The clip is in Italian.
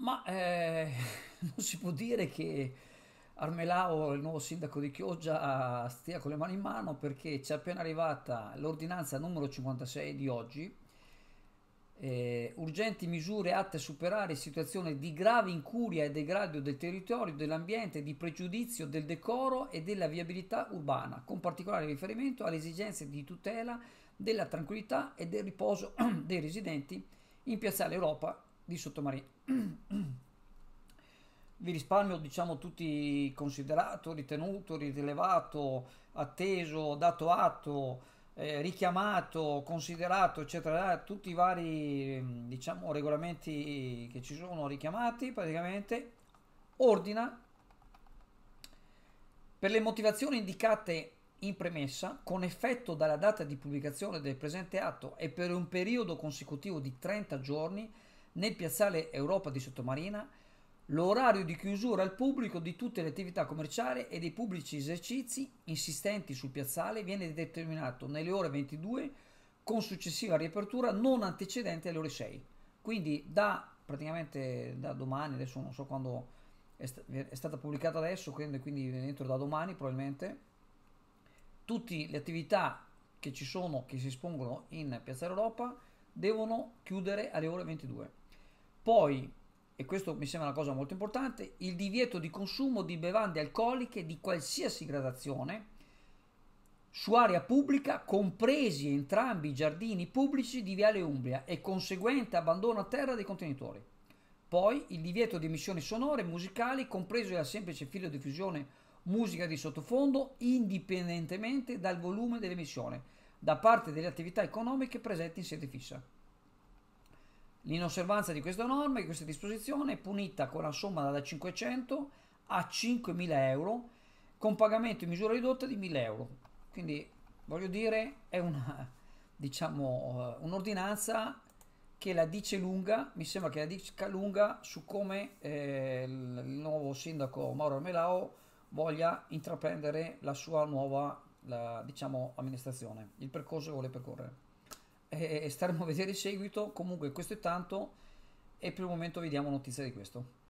Ma eh, non si può dire che Armelao, il nuovo sindaco di Chioggia, stia con le mani in mano perché c'è appena arrivata l'ordinanza numero 56 di oggi. Eh, urgenti misure atte a superare situazioni di grave incuria e degrado del territorio, dell'ambiente, di pregiudizio del decoro e della viabilità urbana, con particolare riferimento alle esigenze di tutela della tranquillità e del riposo dei residenti in Piazzale Europa di sottomarini. Vi risparmio, diciamo, tutti considerato, ritenuto, rilevato, atteso, dato atto, eh, richiamato, considerato, eccetera, tutti i vari, diciamo, regolamenti che ci sono richiamati, praticamente ordina per le motivazioni indicate in premessa, con effetto dalla data di pubblicazione del presente atto e per un periodo consecutivo di 30 giorni, nel piazzale Europa di Sottomarina l'orario di chiusura al pubblico di tutte le attività commerciali e dei pubblici esercizi insistenti sul piazzale viene determinato nelle ore 22 con successiva riapertura non antecedente alle ore 6. Quindi da praticamente da domani, adesso non so quando è, st- è stata pubblicata adesso, quindi, quindi dentro da domani probabilmente, tutte le attività che ci sono, che si espongono in Piazza Europa, devono chiudere alle ore 22. Poi, e questo mi sembra una cosa molto importante, il divieto di consumo di bevande alcoliche di qualsiasi gradazione su area pubblica, compresi entrambi i giardini pubblici di Viale Umbria e conseguente abbandono a terra dei contenitori. Poi il divieto di emissioni sonore e musicali, compreso il semplice filo di filodiffusione musica di sottofondo, indipendentemente dal volume dell'emissione, da parte delle attività economiche presenti in sede fissa. L'inosservanza di questa norma, di questa disposizione, è punita con la somma da 500 a 5.000 euro, con pagamento in misura ridotta di 1.000 euro. Quindi, voglio dire, è una, diciamo, eh, un'ordinanza che la dice lunga, mi sembra che la dica lunga su come eh, il nuovo sindaco Mauro Armelao voglia intraprendere la sua nuova, la, diciamo, amministrazione, il percorso che vuole percorrere e, e staremo a vedere in seguito. Comunque questo è tanto e per il momento vediamo notizia di questo.